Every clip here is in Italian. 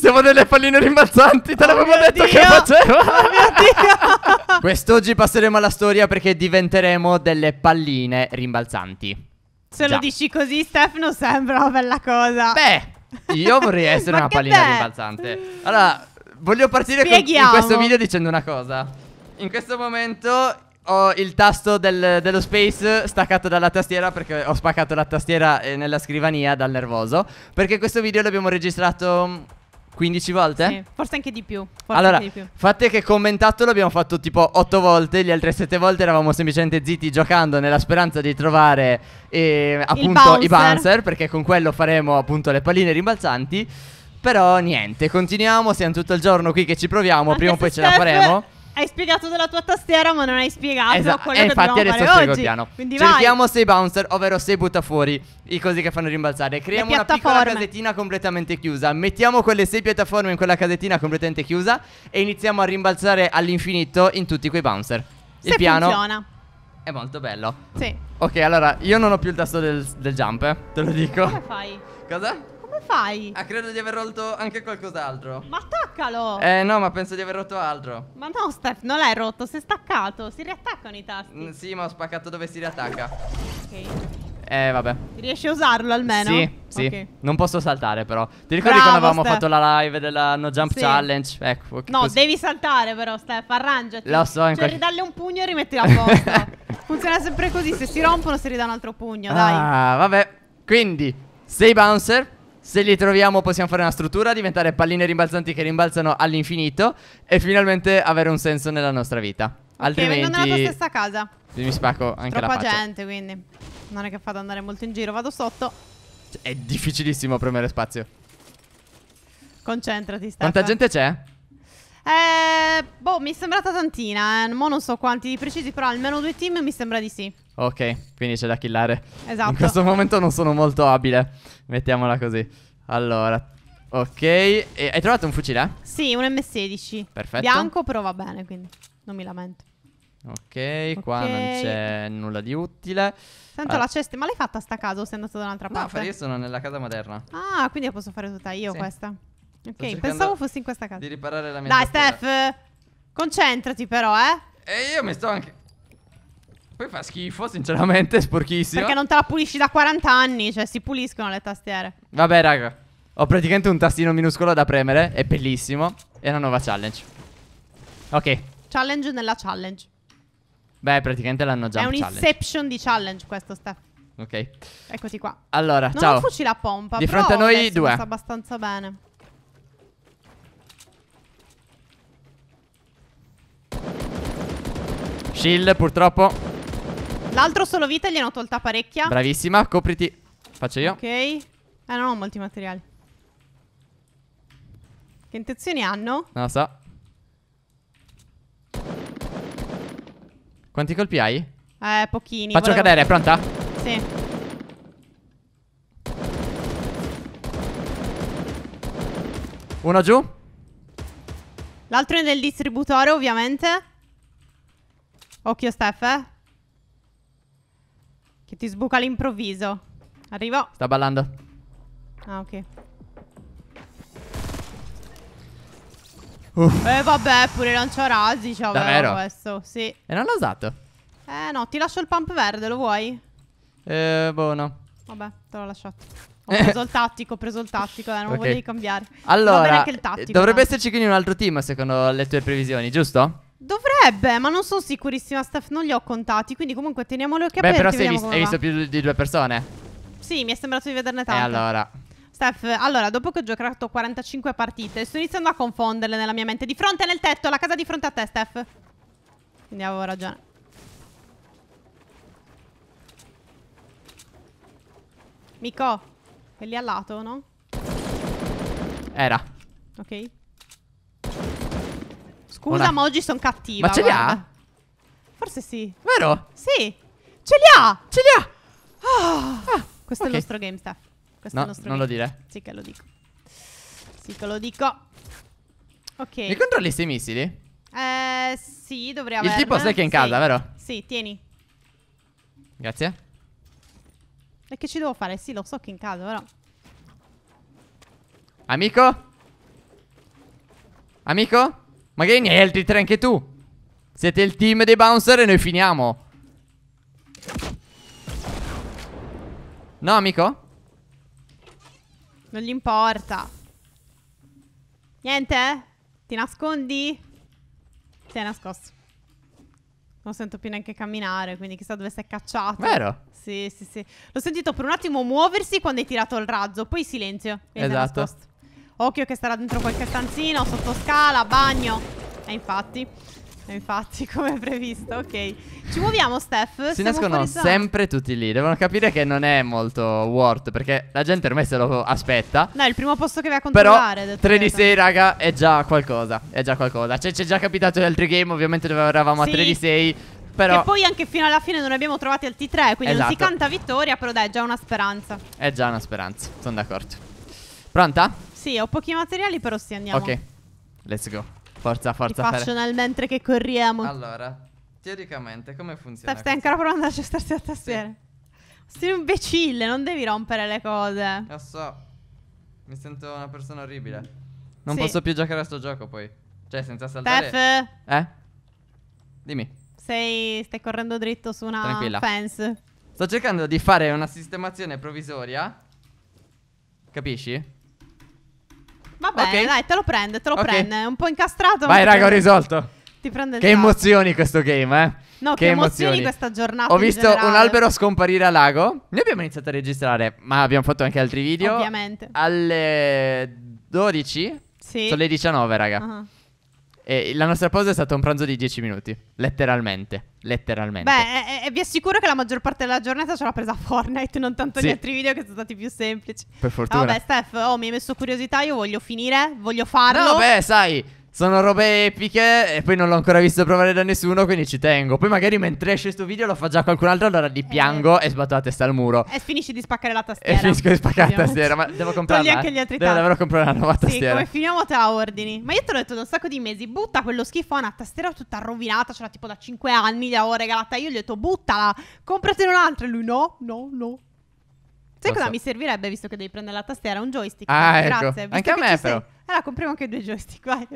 Siamo delle palline rimbalzanti, te oh l'avevo detto Dio. che faceva. Oh mio Dio. Quest'oggi passeremo alla storia perché diventeremo delle palline rimbalzanti. Se Già. lo dici così, Steph, non sembra una bella cosa. Beh, io vorrei essere una pallina beh. rimbalzante. Allora, voglio partire con, in questo video dicendo una cosa. In questo momento ho il tasto del, dello space staccato dalla tastiera perché ho spaccato la tastiera eh, nella scrivania dal nervoso. Perché questo video l'abbiamo registrato 15 volte? Sì, forse anche di più. Forse allora, anche di più. fate che commentato l'abbiamo fatto tipo 8 volte, le altre 7 volte eravamo semplicemente zitti giocando nella speranza di trovare eh, appunto bouncer. i bouncer, perché con quello faremo appunto le palline rimbalzanti. Però niente, continuiamo, siamo tutto il giorno qui che ci proviamo, anche prima o poi Steph... ce la faremo. Hai spiegato della tua tastiera, ma non hai spiegato esatto. quello eh, e infatti dobbiamo fare oggi. Piano. Quindi Cerchiamo vai. sei bouncer, ovvero sei buttafuori, i cosi che fanno rimbalzare. Creiamo una piccola casettina completamente chiusa. Mettiamo quelle sei piattaforme in quella casettina completamente chiusa e iniziamo a rimbalzare all'infinito in tutti quei bouncer. Se il piano funziona. È molto bello. Sì. Ok, allora io non ho più il tasto del, del jump, eh, te lo dico. Come fai? Cosa? come fai? Ah, credo di aver rotto anche qualcos'altro. Ma attaccalo! Eh, no, ma penso di aver rotto altro. Ma no, Steph, non l'hai rotto, si è staccato. Si riattaccano i tasti. Mm, sì, ma ho spaccato dove si riattacca. Ok. Eh, vabbè. Riesci a usarlo almeno? Sì, sì. Okay. Non posso saltare, però. Ti ricordi Bravo, quando avevamo Steph. fatto la live della No Jump sì. Challenge? Ecco. No, devi saltare, però, Steph. Arrangiati. Lo so, in Cioè, qualche... ridalle un pugno e rimettila a posto. Funziona sempre così. Se si rompono, si ridà un altro pugno. Ah, dai. Ah, vabbè. Quindi, sei bouncer. Se li troviamo possiamo fare una struttura, diventare palline rimbalzanti che rimbalzano all'infinito e finalmente avere un senso nella nostra vita. Altrimenti... Che nella tua stessa casa. Mi spacco anche Troppa la faccia. gente, quindi non è che fa ad andare molto in giro. Vado sotto. È difficilissimo premere spazio. Concentrati, Steph. Quanta gente c'è? Eh, boh, mi è sembrata tantina. Eh. Mo non so quanti di precisi, però almeno due team mi sembra di sì. Ok, quindi c'è da killare. Esatto. In questo momento non sono molto abile. Mettiamola così. Allora, ok. E hai trovato un fucile? Sì, un M16. Perfetto. Bianco, però va bene, quindi non mi lamento. Ok, qua non c'è nulla di utile. Sento ah. la cesta, ma l'hai fatta sta casa o sei andata da un'altra parte? No, io sono nella casa moderna. Ah, quindi la posso fare tutta io sì. questa. Ok, pensavo fossi in questa casa. Di riparare la mia Dai, tastiera. Steph, concentrati però, eh. E io mi sto anche poi fa schifo, sinceramente, è sporchissimo. Perché non te la pulisci da 40 anni, cioè si puliscono le tastiere. Vabbè, raga. Ho praticamente un tastino minuscolo da premere, è bellissimo. È una nuova challenge. Ok. Challenge nella challenge. Beh, praticamente l'hanno già È un challenge. inception di challenge questo, Steph. Ok. Eccoti qua. Allora, non ciao. Non fucile a pompa, Di fronte a noi due. sta abbastanza bene. Shield, purtroppo L'altro solo vita gliene ho tolta parecchia. Bravissima, copriti. Faccio io. Ok. Eh, ah, non ho molti materiali. Che intenzioni hanno? Non lo so. Quanti colpi hai? Eh, pochini. Faccio volevo... cadere, è pronta? Sì. Uno giù. L'altro è nel distributore, ovviamente. Occhio, Steph, eh. Che ti sbuca all'improvviso. Arrivo. Sta ballando. Ah, ok. Uff. Eh, vabbè, pure lanciarasi. Cioè, Davvero? questo, sì. E non l'ho usato? Eh, no, ti lascio il pump verde, lo vuoi? Eh, boh, no. Vabbè, te l'ho lasciato. Ho eh. preso il tattico, ho preso il tattico, eh, non okay. volevi cambiare. Allora, tattico, dovrebbe tanto. esserci quindi un altro team secondo le tue previsioni, giusto? Dovrebbe eh ma non sono sicurissima, Steph, non li ho contati, quindi comunque teniamolo che aperti. Beh, però sei vist hai visto più di due persone? Sì, mi è sembrato di vederne eh, tante. E allora... Steph, allora, dopo che ho giocato 45 partite, sto iniziando a confonderle nella mia mente. Di fronte nel tetto, la casa di fronte a te, Steph. Quindi avevo ragione. Mico, quelli al lato, no? Era. Ok. Scusa, una... ma oggi sono cattiva. Ma ce li ha? Forse sì. Vero? Sì. Ce li ha! Ce li ha! Oh. Ah, questo okay. è il nostro game staff. Questo no, è il nostro non game. lo dire. Sì che lo dico. Sì che lo dico. Ok. Mi controlli sei missili? Eh, sì, dovrei avere. Il tipo sai che è in sì. casa, vero? Sì, tieni. Grazie. E che ci devo fare? Sì, lo so che è in casa, però. Amico? Amico? Magari ne hai altri tre anche tu Siete il team dei bouncer e noi finiamo No amico? Non gli importa Niente? Ti nascondi? Si è nascosto non sento più neanche camminare, quindi chissà dove si è cacciato. Vero? Sì, sì, sì. L'ho sentito per un attimo muoversi quando hai tirato il razzo, poi silenzio. Esatto. Occhio che sarà dentro qualche stanzino, sottoscala, bagno. E infatti... E infatti, come previsto, ok. Ci muoviamo, Steph. Si nascono sempre tutti lì. Devono capire che non è molto worth. Perché la gente ormai se lo aspetta. No, è il primo posto che va a controllare. Però 3 di 6, raga, è già qualcosa. È già qualcosa. Cioè, C'è già capitato in altri game, ovviamente, dove eravamo sì. a 3 di 6. Però... E poi anche fino alla fine non abbiamo trovato il T3. Quindi esatto. non si esatto. canta vittoria, però dai, è già una speranza. È già una speranza. Sono d'accordo. Pronta? Sì, ho pochi materiali, però sì, andiamo. Ok, let's go. Forza, forza. Ti faccio nel mentre che corriamo. Allora, teoricamente, come funziona? Stai, stai ancora provando a gestarsi la tastiere. Sì. Sei un imbecille, non devi rompere le cose. Lo so. Mi sento una persona orribile. Non sì. posso più giocare a sto gioco poi. Cioè, senza saltare. Steph. Eh? Dimmi. Sei, stai correndo dritto su una Tranquilla. fence. Sto cercando di fare una sistemazione provvisoria. Capisci? Va bene, okay. dai, te lo prende, te lo okay. prende. È un po' incastrato. Vai, raga, ho risolto. Ti prende Che emozioni questo game, eh. No, che, che emozioni. emozioni questa giornata. Ho visto un albero scomparire al lago. Noi abbiamo iniziato a registrare, ma abbiamo fatto anche altri video. Ovviamente. Alle 12. Sì. Sono le 19, raga. Uh-huh. Eh, la nostra pausa è stata un pranzo di 10 minuti, letteralmente. Letteralmente. Beh, e, e vi assicuro che la maggior parte della giornata ce l'ha presa Fortnite, non tanto sì. gli altri video che sono stati più semplici. Per ah, fortuna. Ah, vabbè, Steph, oh, mi hai messo curiosità, io voglio finire, voglio farlo. No, vabbè, sai, sono robe epiche e poi non l'ho ancora visto provare da nessuno, quindi ci tengo. Poi magari mentre esce questo video lo fa già qualcun altro, allora li eh. piango eh. e sbatto la testa al muro. E finisci di spaccare la tastiera. E finisco di spaccare la tastiera, ma devo comprare... anche eh. gli altri Devo davvero comprare una nuova sì, tastiera. come finiamo te la ordini. Ma io te l'ho detto da un sacco di mesi, butta quello schifo, ha una tastiera tutta rovinata, ce l'ha tipo da 5 anni, gli regalata io, gli ho detto buttala, compratene un'altra. E lui no, no, no, Sai cosa mi servirebbe visto che devi prendere la tastiera? Un joystick. Ah, ecco. Grazie. Anche a me, però. Sei... Allora, compriamo anche due joystick, vai.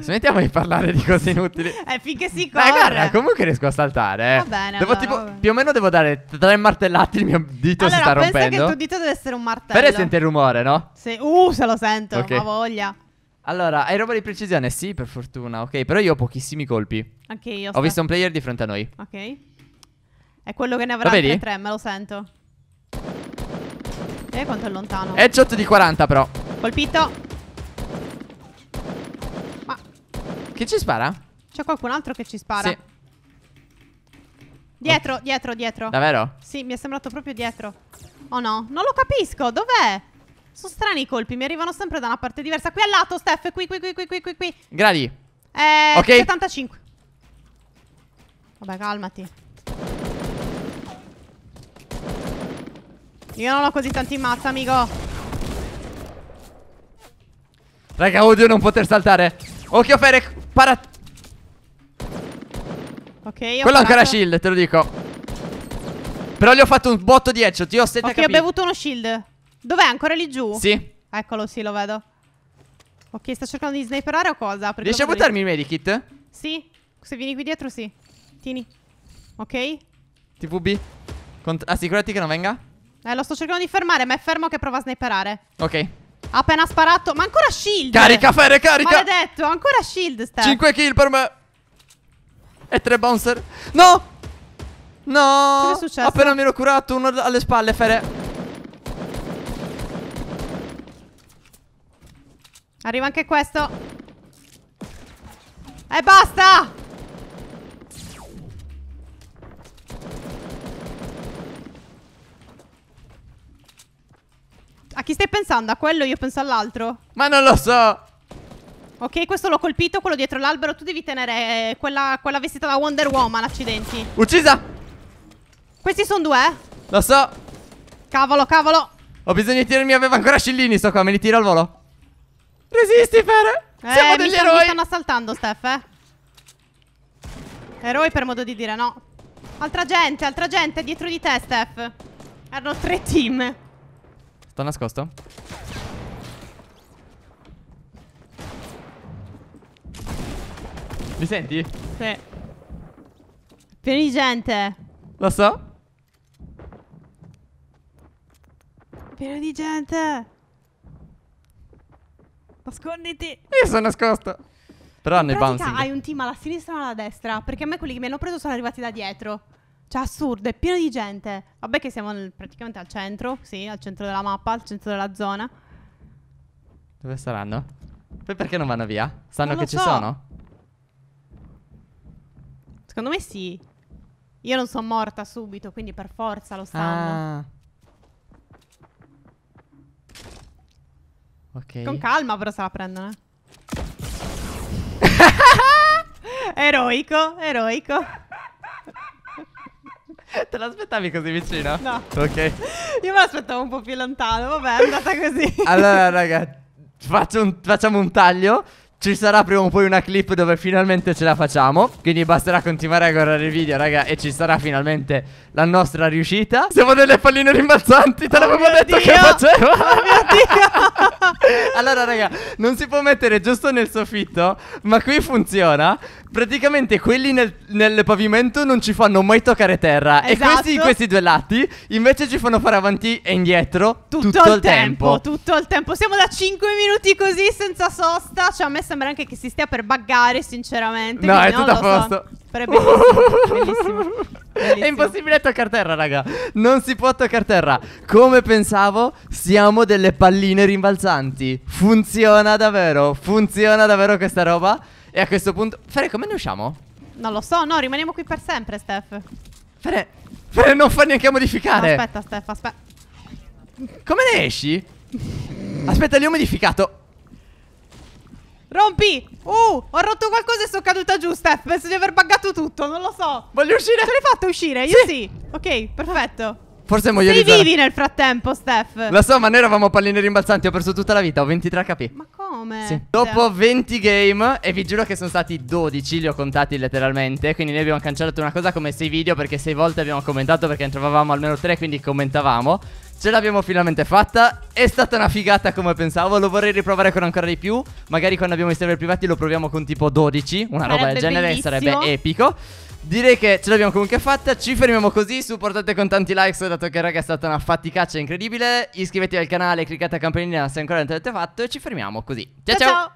Smettiamo di parlare di cose inutili. eh, finché si corre. Beh, guarda, comunque riesco a saltare. Eh. Va bene. Devo, allora, tipo, va Più o meno devo dare tre martellati. Il mio dito allora, si sta rompendo. Penso che il tuo dito deve essere un martello. Però sente il rumore, no? Sì. Uh, se lo sento. Okay. voglia. Allora, hai roba di precisione? Sì, per fortuna. Ok, però io ho pochissimi colpi. Anche io. Ho sta... visto un player di fronte a noi. Ok. È quello che ne avrà tre, me lo sento. Eh, quanto è lontano. shot di 40 però. Colpito. Ma... Che ci spara? C'è qualcun altro che ci spara. Sì. Dietro, oh. dietro, dietro. Davvero? Sì, mi è sembrato proprio dietro. Oh no, non lo capisco, dov'è? Sono strani i colpi, mi arrivano sempre da una parte diversa. Qui al lato, Steph, qui, qui, qui, qui, qui, qui, qui. Gradi. Eh, okay. 75. Vabbè, calmati. Io non ho così tanti mazza, amico. Raga, odio non poter saltare. Occhio, Ferek. Para. Ok, io. Quello ha ancora shield, te lo dico. Però gli ho fatto un botto di headshot. Io ho 7 Ok, ho bevuto uno shield. Dov'è? Ancora lì giù? Sì. Eccolo, sì, lo vedo. Ok, sta cercando di sniperare o cosa? Perché Riesci a buttarmi il medikit? Sì. Se vieni qui dietro, sì. Tieni. Ok. TVB. Cont assicurati che non venga. Eh, lo sto cercando di fermare, ma è fermo che prova a sniperare. Ok. Ha appena sparato, ma ancora shield. Carica, Fere, carica. Maledetto, ancora shield, Steph. 5 kill per me. E 3 bouncer. No! No! Cosa è successo? Appena mi ero curato, uno alle spalle, Fere. Arriva anche questo. E basta! stai pensando? A quello io penso all'altro? Ma non lo so! Ok, questo l'ho colpito, quello dietro l'albero. Tu devi tenere quella, quella vestita da Wonder Woman, accidenti. Uccisa! Questi sono due? Eh? Lo so. Cavolo, cavolo. Ho bisogno di tirarmi, aveva ancora scillini, sto qua, me li tiro al volo. Resisti, Fer! Eh, Siamo degli eroi! Mi stanno assaltando, Steph, eh. Eroi per modo di dire, no. Altra gente, altra gente, dietro di te, Steph. Erano tre team. Sto nascosto. Mi senti? Sì. Pieno gente. Lo so. Pieno di gente. Nasconditi. Io sono nascosto. Però In nei bouncing. hai un team alla sinistra o alla destra. Perché a me quelli che mi hanno preso sono arrivati da dietro. Cioè, assurdo, è pieno di gente. Vabbè che siamo nel, praticamente al centro, sì, al centro della mappa, al centro della zona. Dove saranno? Poi perché non vanno via? Sanno non che ci sono? Secondo me sì. Io non sono morta subito, quindi per forza lo sanno. Ah. Ok. Con calma però se la prendono. Eh. eroico, eroico. Te l'aspettavi così vicino? No. Ok. Io me l'aspettavo un po' più lontano, vabbè, è andata così. allora, raga, un, facciamo un taglio. Ci sarà prima o poi una clip dove finalmente ce la facciamo Quindi basterà continuare a guardare il video raga E ci sarà finalmente la nostra riuscita Siamo delle palline rimbalzanti Te oh l'avevo detto Dio. che faceva Oh mio Dio allora, raga, non si può mettere giusto nel soffitto, ma qui funziona. Praticamente quelli nel, nel pavimento non ci fanno mai toccare terra. Esatto. E questi, esatto. questi due lati invece ci fanno fare avanti e indietro tutto, tutto il tempo, tempo. Tutto il tempo. Siamo da 5 minuti così senza sosta. Cioè, a me sembra anche che si stia per buggare, sinceramente. No, è tutto a posto. So. Sarebbe bellissimo. bellissimo. È impossibile toccare terra, raga. Non si può toccare terra. Come pensavo, siamo delle palline rimbalzanti. Funziona davvero. Funziona davvero questa roba. E a questo punto. Fere, come ne usciamo? Non lo so, no, rimaniamo qui per sempre, Steph. Fere. Fere, non fa neanche a modificare. No, aspetta, Steph, aspetta. Come ne esci? Aspetta, li ho modificato. Rompi! Uh, ho rotto qualcosa e sono caduta giù, Steph. Penso di aver buggato tutto, non lo so. Voglio uscire. Te l'hai fatta uscire? Io sì. sì. Ok, perfetto. Forse è muoio Sei vivi nel frattempo, Steph. Lo so, ma noi eravamo palline rimbalzanti. Ho perso tutta la vita. Ho 23 HP. Ma come? Sì. Cioè, Dopo 20 game, e vi giuro che sono stati 12, li ho contati letteralmente. Quindi noi abbiamo cancellato una cosa come 6 video. Perché 6 volte abbiamo commentato perché ne trovavamo almeno 3. Quindi commentavamo. Ce l'abbiamo finalmente fatta, è stata una figata come pensavo, lo vorrei riprovare con ancora di più, magari quando abbiamo i server privati lo proviamo con tipo 12, una roba del genere, bellissimo. sarebbe epico. Direi che ce l'abbiamo comunque fatta, ci fermiamo così, supportate con tanti likes dato che raga è stata una faticaccia incredibile, iscrivetevi al canale, cliccate a campanellina se ancora non l'avete fatto e ci fermiamo così. ciao! ciao. ciao.